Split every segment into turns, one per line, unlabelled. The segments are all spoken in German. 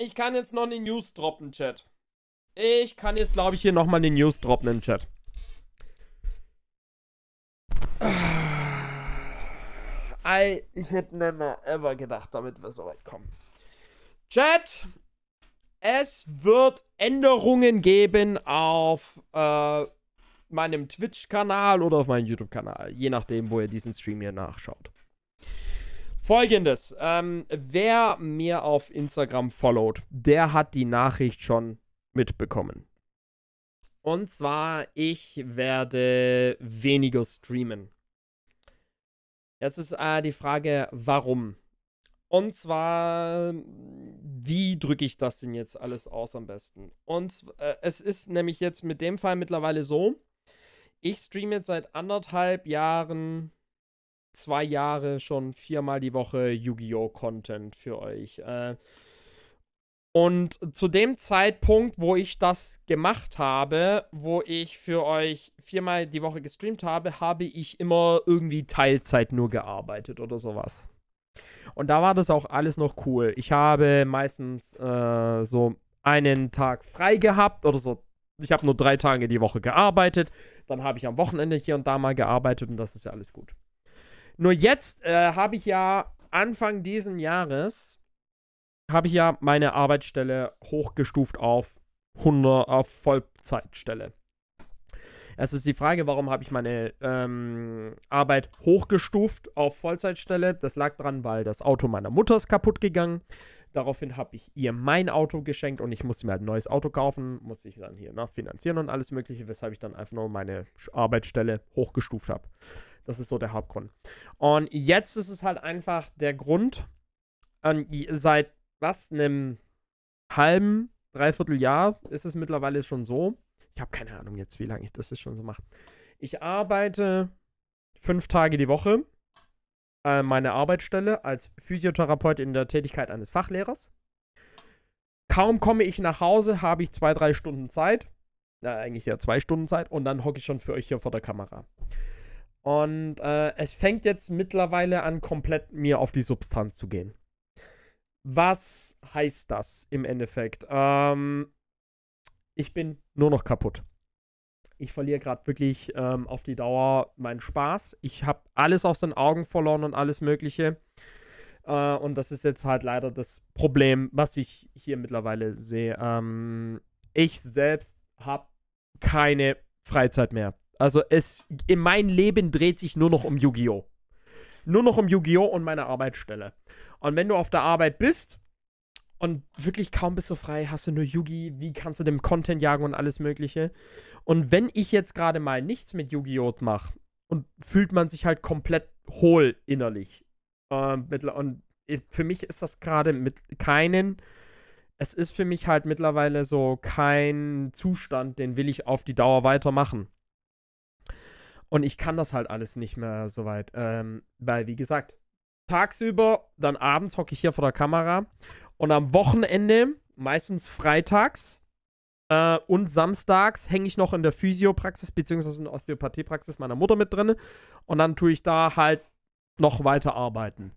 Ich kann jetzt noch eine News droppen, Chat. Ich kann jetzt, glaube ich, hier nochmal eine News droppen im Chat. ich hätte never ever gedacht, damit wir so weit kommen. Chat, es wird Änderungen geben auf äh, meinem Twitch-Kanal oder auf meinem YouTube-Kanal, je nachdem, wo ihr diesen Stream hier nachschaut. Folgendes, ähm, wer mir auf Instagram followt, der hat die Nachricht schon mitbekommen. Und zwar, ich werde weniger streamen. Jetzt ist äh, die Frage, warum? Und zwar, wie drücke ich das denn jetzt alles aus am besten? Und äh, es ist nämlich jetzt mit dem Fall mittlerweile so, ich streame jetzt seit anderthalb Jahren zwei Jahre schon viermal die Woche Yu-Gi-Oh! Content für euch. Äh, und zu dem Zeitpunkt, wo ich das gemacht habe, wo ich für euch viermal die Woche gestreamt habe, habe ich immer irgendwie Teilzeit nur gearbeitet oder sowas. Und da war das auch alles noch cool. Ich habe meistens äh, so einen Tag frei gehabt oder so. Ich habe nur drei Tage die Woche gearbeitet. Dann habe ich am Wochenende hier und da mal gearbeitet und das ist ja alles gut. Nur jetzt äh, habe ich ja Anfang diesen Jahres habe ich ja meine Arbeitsstelle hochgestuft auf 100 auf Vollzeitstelle. Es ist die Frage, warum habe ich meine ähm, Arbeit hochgestuft auf Vollzeitstelle? Das lag daran, weil das Auto meiner Mutter ist kaputt gegangen. Daraufhin habe ich ihr mein Auto geschenkt und ich musste mir halt ein neues Auto kaufen, musste ich dann hier ne, finanzieren und alles Mögliche, weshalb ich dann einfach nur meine Arbeitsstelle hochgestuft habe. Das ist so der Hauptgrund. Und jetzt ist es halt einfach der Grund, an, seit was, einem halben, dreiviertel Jahr ist es mittlerweile schon so. Ich habe keine Ahnung jetzt, wie lange ich das jetzt schon so mache. Ich arbeite fünf Tage die Woche äh, meine Arbeitsstelle als Physiotherapeut in der Tätigkeit eines Fachlehrers. Kaum komme ich nach Hause, habe ich zwei, drei Stunden Zeit. Äh, eigentlich ja zwei Stunden Zeit. Und dann hocke ich schon für euch hier vor der Kamera. Und äh, es fängt jetzt mittlerweile an, komplett mir auf die Substanz zu gehen. Was heißt das im Endeffekt? Ähm, ich bin nur noch kaputt ich verliere gerade wirklich ähm, auf die Dauer meinen Spaß. Ich habe alles aus den Augen verloren und alles Mögliche. Äh, und das ist jetzt halt leider das Problem, was ich hier mittlerweile sehe. Ähm, ich selbst habe keine Freizeit mehr. Also es, in mein Leben dreht sich nur noch um Yu-Gi-Oh! Nur noch um Yu-Gi-Oh! und meine Arbeitsstelle. Und wenn du auf der Arbeit bist, und wirklich kaum bist du frei, hast du nur Yugi, wie kannst du dem Content jagen und alles Mögliche. Und wenn ich jetzt gerade mal nichts mit Yu-Gi-Oh! mache und fühlt man sich halt komplett hohl innerlich. Ähm, und für mich ist das gerade mit keinen, es ist für mich halt mittlerweile so kein Zustand, den will ich auf die Dauer weitermachen. Und ich kann das halt alles nicht mehr so weit, ähm, weil, wie gesagt, tagsüber, dann abends hocke ich hier vor der Kamera. Und am Wochenende, meistens freitags äh, und samstags, hänge ich noch in der Physiopraxis bzw. in der Osteopathiepraxis meiner Mutter mit drin. Und dann tue ich da halt noch weiter arbeiten.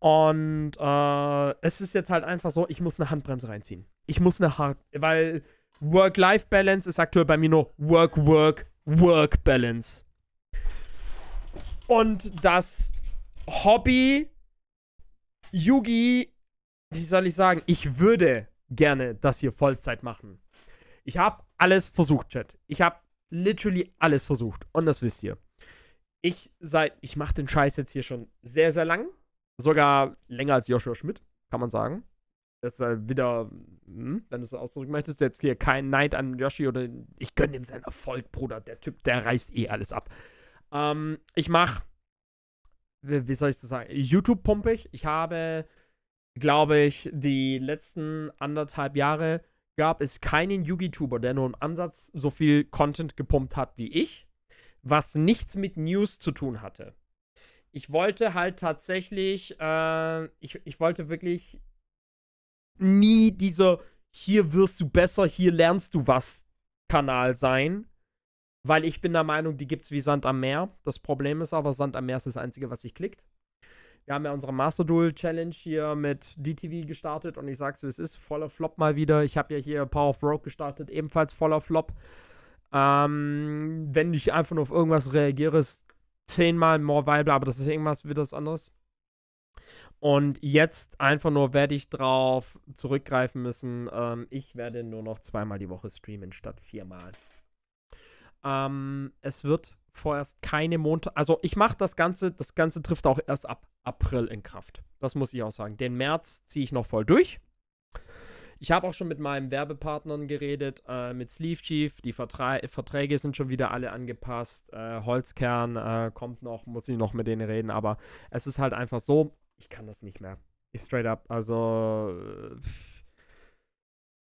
Und äh, es ist jetzt halt einfach so, ich muss eine Handbremse reinziehen. Ich muss eine Hard... Weil Work-Life-Balance ist aktuell bei mir nur Work-Work-Work-Balance. Und das Hobby Yugi, wie soll ich sagen, ich würde gerne das hier Vollzeit machen. Ich habe alles versucht, Chat. Ich habe literally alles versucht und das wisst ihr. Ich seit ich mache den Scheiß jetzt hier schon sehr sehr lang, sogar länger als Joshua Schmidt, kann man sagen. Das ist halt wieder, hm, wenn du es ausdrücken möchtest, jetzt hier kein Neid an Yoshi oder ich gönne ihm seinen Erfolg, Bruder. Der Typ, der reißt eh alles ab. Ähm, ich mache wie soll ich das sagen, YouTube pumpig. Ich habe, glaube ich, die letzten anderthalb Jahre gab es keinen Yugi-Tuber, der nur im Ansatz so viel Content gepumpt hat wie ich, was nichts mit News zu tun hatte. Ich wollte halt tatsächlich, äh, ich, ich wollte wirklich nie dieser hier wirst du besser, hier lernst du was Kanal sein, weil ich bin der Meinung, die gibt es wie Sand am Meer. Das Problem ist aber, Sand am Meer ist das Einzige, was sich klickt. Wir haben ja unsere Master Duel Challenge hier mit DTV gestartet und ich sag's, wie es ist, voller Flop mal wieder. Ich habe ja hier Power of Rogue gestartet, ebenfalls voller Flop. Ähm, wenn ich einfach nur auf irgendwas reagiere, ist zehnmal more viable, aber das ist irgendwas wieder was anderes. Und jetzt einfach nur werde ich drauf zurückgreifen müssen. Ähm, ich werde nur noch zweimal die Woche streamen statt viermal. Ähm, es wird vorerst keine Montag. Also ich mache das Ganze, das Ganze trifft auch erst ab April in Kraft. Das muss ich auch sagen. Den März ziehe ich noch voll durch. Ich habe auch schon mit meinem Werbepartnern geredet, äh, mit Sleeve Chief. Die Vertra Verträge sind schon wieder alle angepasst. Äh, Holzkern äh, kommt noch, muss ich noch mit denen reden. Aber es ist halt einfach so, ich kann das nicht mehr. Ich straight up. Also. Äh, pff.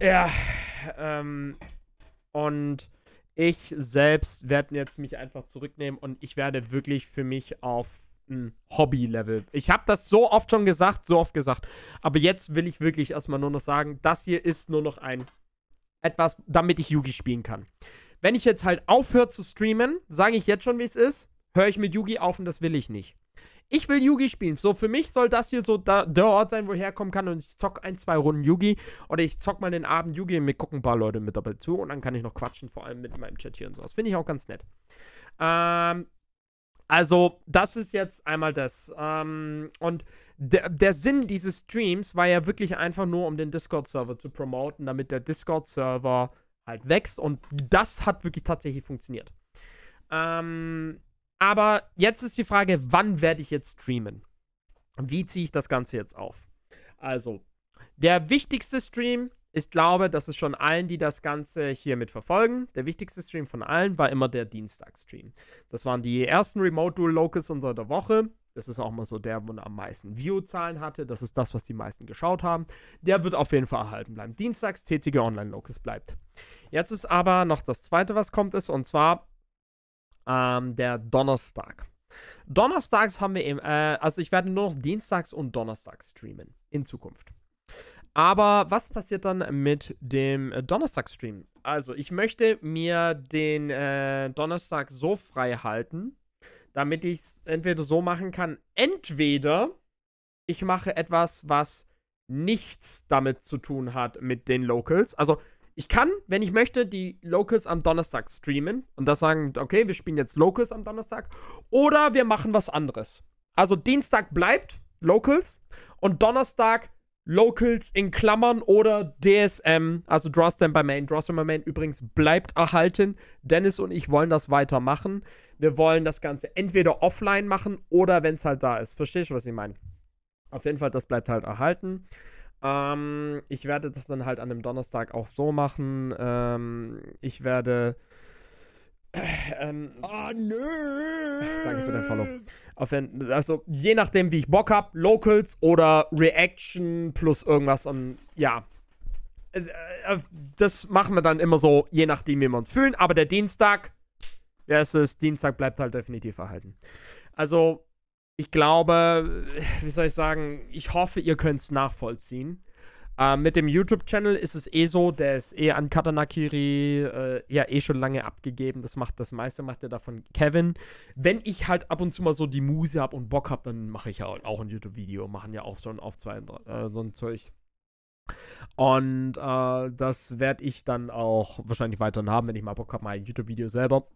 Ja. Ähm, und ich selbst werde jetzt mich einfach zurücknehmen und ich werde wirklich für mich auf ein Hobby-Level. Ich habe das so oft schon gesagt, so oft gesagt. Aber jetzt will ich wirklich erstmal nur noch sagen, das hier ist nur noch ein etwas, damit ich Yugi spielen kann. Wenn ich jetzt halt aufhöre zu streamen, sage ich jetzt schon, wie es ist, höre ich mit Yugi auf und das will ich nicht ich will Yugi spielen. So, für mich soll das hier so da, der Ort sein, wo ich herkommen kann. Und ich zock ein, zwei Runden Yugi. Oder ich zock mal den Abend Yugi und mir gucken ein paar Leute mit dabei zu. Und dann kann ich noch quatschen, vor allem mit meinem Chat hier und sowas. Finde ich auch ganz nett. Ähm, also, das ist jetzt einmal das. Ähm, und der, der Sinn dieses Streams war ja wirklich einfach nur, um den Discord-Server zu promoten, damit der Discord-Server halt wächst. Und das hat wirklich tatsächlich funktioniert. Ähm aber jetzt ist die Frage, wann werde ich jetzt streamen? Wie ziehe ich das Ganze jetzt auf? Also, der wichtigste Stream, ich glaube, das ist schon allen, die das Ganze hier mit verfolgen. Der wichtigste Stream von allen war immer der Dienstag-Stream. Das waren die ersten Remote-Dual-Locus unserer Woche. Das ist auch mal so der, wo man am meisten View-Zahlen hatte. Das ist das, was die meisten geschaut haben. Der wird auf jeden Fall erhalten bleiben. Dienstags TCG Online Locus bleibt. Jetzt ist aber noch das zweite, was kommt, ist und zwar ähm, der Donnerstag. Donnerstags haben wir eben, äh, also ich werde nur noch Dienstags und Donnerstags streamen in Zukunft. Aber was passiert dann mit dem äh, Donnerstag-Stream? Also, ich möchte mir den äh, Donnerstag so frei halten, damit ich es entweder so machen kann, entweder ich mache etwas, was nichts damit zu tun hat mit den Locals. Also, ich kann, wenn ich möchte, die Locus am Donnerstag streamen und da sagen, okay, wir spielen jetzt Locus am Donnerstag oder wir machen was anderes. Also Dienstag bleibt Locals und Donnerstag Locals in Klammern oder DSM, also Drawstand by Main. Drawstand by Main übrigens bleibt erhalten. Dennis und ich wollen das weitermachen. Wir wollen das Ganze entweder offline machen oder wenn es halt da ist. Verstehst du, was ich meine? Auf jeden Fall, das bleibt halt erhalten. Ähm, ich werde das dann halt an dem Donnerstag auch so machen. Ähm, ich werde. Äh, ähm, oh, nö! Danke für dein Follow. Auf den, also, je nachdem, wie ich Bock habe, Locals oder Reaction plus irgendwas. Und ja, äh, äh, das machen wir dann immer so, je nachdem, wie wir uns fühlen. Aber der Dienstag, der ist es, Dienstag bleibt halt definitiv erhalten. Also, ich glaube, äh, wie soll ich sagen, ich hoffe, ihr könnt es nachvollziehen. Ähm, mit dem YouTube-Channel ist es eh so, der ist eh an Katanakiri äh, ja eh schon lange abgegeben. Das macht das meiste, macht er davon Kevin. Wenn ich halt ab und zu mal so die Muse habe und Bock habe, dann mache ich ja auch ein YouTube-Video. Machen ja auch schon auf zwei, äh, so ein Zeug. Und äh, das werde ich dann auch wahrscheinlich weiterhin haben, wenn ich mal Bock habe, mal ein YouTube-Video selber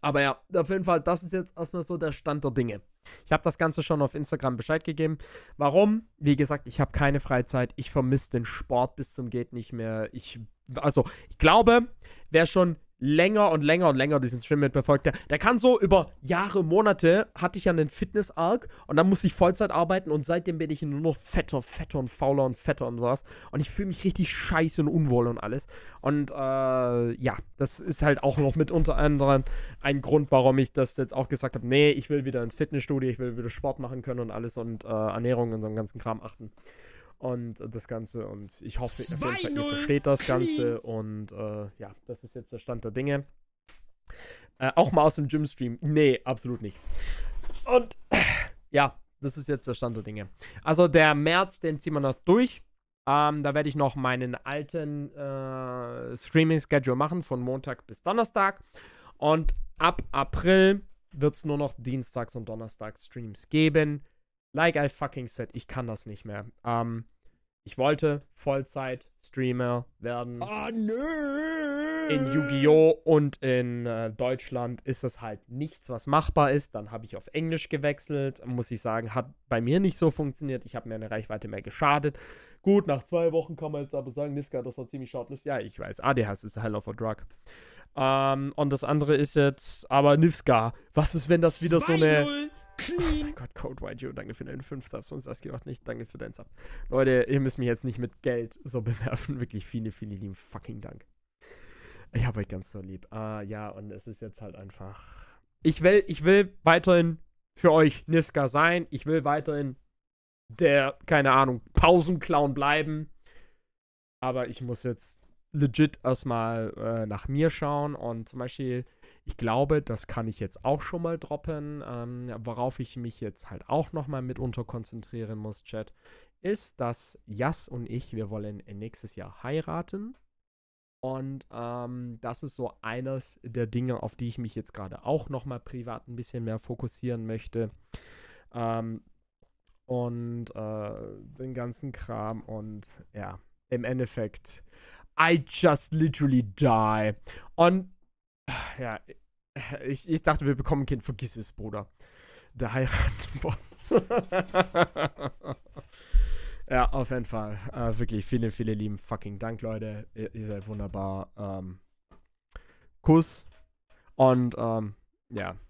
aber ja, auf jeden Fall, das ist jetzt erstmal so der Stand der Dinge. Ich habe das Ganze schon auf Instagram Bescheid gegeben. Warum? Wie gesagt, ich habe keine Freizeit. Ich vermisse den Sport bis zum Geht nicht mehr. Ich, also, ich glaube, wer schon länger und länger und länger diesen Stream mitbefolgt. Der, der kann so über Jahre, Monate hatte ich ja einen Fitness-Arc und dann musste ich Vollzeit arbeiten und seitdem bin ich nur noch fetter, fetter und fauler und fetter und sowas. Und ich fühle mich richtig scheiße und unwohl und alles. Und äh, ja, das ist halt auch noch mit unter anderem ein Grund, warum ich das jetzt auch gesagt habe, nee, ich will wieder ins Fitnessstudio, ich will wieder Sport machen können und alles und äh, Ernährung und so einen ganzen Kram achten und das Ganze. Und ich hoffe, auf jeden Fall, ihr versteht das Ganze. Und äh, ja, das ist jetzt der Stand der Dinge. Äh, auch mal aus dem Gym-Stream. Nee, absolut nicht. Und äh, ja, das ist jetzt der Stand der Dinge. Also der März, den ziehen wir noch durch. Ähm, da werde ich noch meinen alten äh, Streaming-Schedule machen, von Montag bis Donnerstag. Und ab April wird es nur noch Dienstags und Donnerstags Streams geben. Like I fucking said, ich kann das nicht mehr. Ähm, ich wollte Vollzeit-Streamer werden. Ah, oh, nö! In Yu-Gi-Oh! und in äh, Deutschland ist das halt nichts, was machbar ist. Dann habe ich auf Englisch gewechselt. Muss ich sagen, hat bei mir nicht so funktioniert. Ich habe mir eine Reichweite mehr geschadet. Gut, nach zwei Wochen kann man jetzt aber sagen, Niska, das war ziemlich schadlos. Ja, ich weiß. ADHS ist a hell of a drug. Ähm, und das andere ist jetzt, aber Niska, was ist, wenn das wieder so eine Clean. Oh Gott, Code YGO, danke für deinen 5 Subs. Und Saskia auch nicht, danke für deinen Sub. Leute, ihr müsst mich jetzt nicht mit Geld so bewerfen. Wirklich viele, viele lieben fucking Dank. Ich habe euch ganz so lieb. Ah, ja, und es ist jetzt halt einfach. Ich will, ich will weiterhin für euch Niska sein. Ich will weiterhin der, keine Ahnung, Pausenclown bleiben. Aber ich muss jetzt legit erstmal äh, nach mir schauen und zum Beispiel ich glaube, das kann ich jetzt auch schon mal droppen. Ähm, worauf ich mich jetzt halt auch nochmal mitunter konzentrieren muss, Chat, ist, dass Jas und ich, wir wollen nächstes Jahr heiraten. Und ähm, das ist so eines der Dinge, auf die ich mich jetzt gerade auch nochmal privat ein bisschen mehr fokussieren möchte. Ähm, und äh, den ganzen Kram und ja, im Endeffekt, I just literally die. Und Ah, ja, ich, ich dachte, wir bekommen ein Kind. Vergiss es, Bruder. Der Heiratenboss. ja, auf jeden Fall. Äh, wirklich, viele, viele lieben fucking Dank, Leute. Ihr, ihr seid wunderbar. Ähm, Kuss. Und ähm, ja.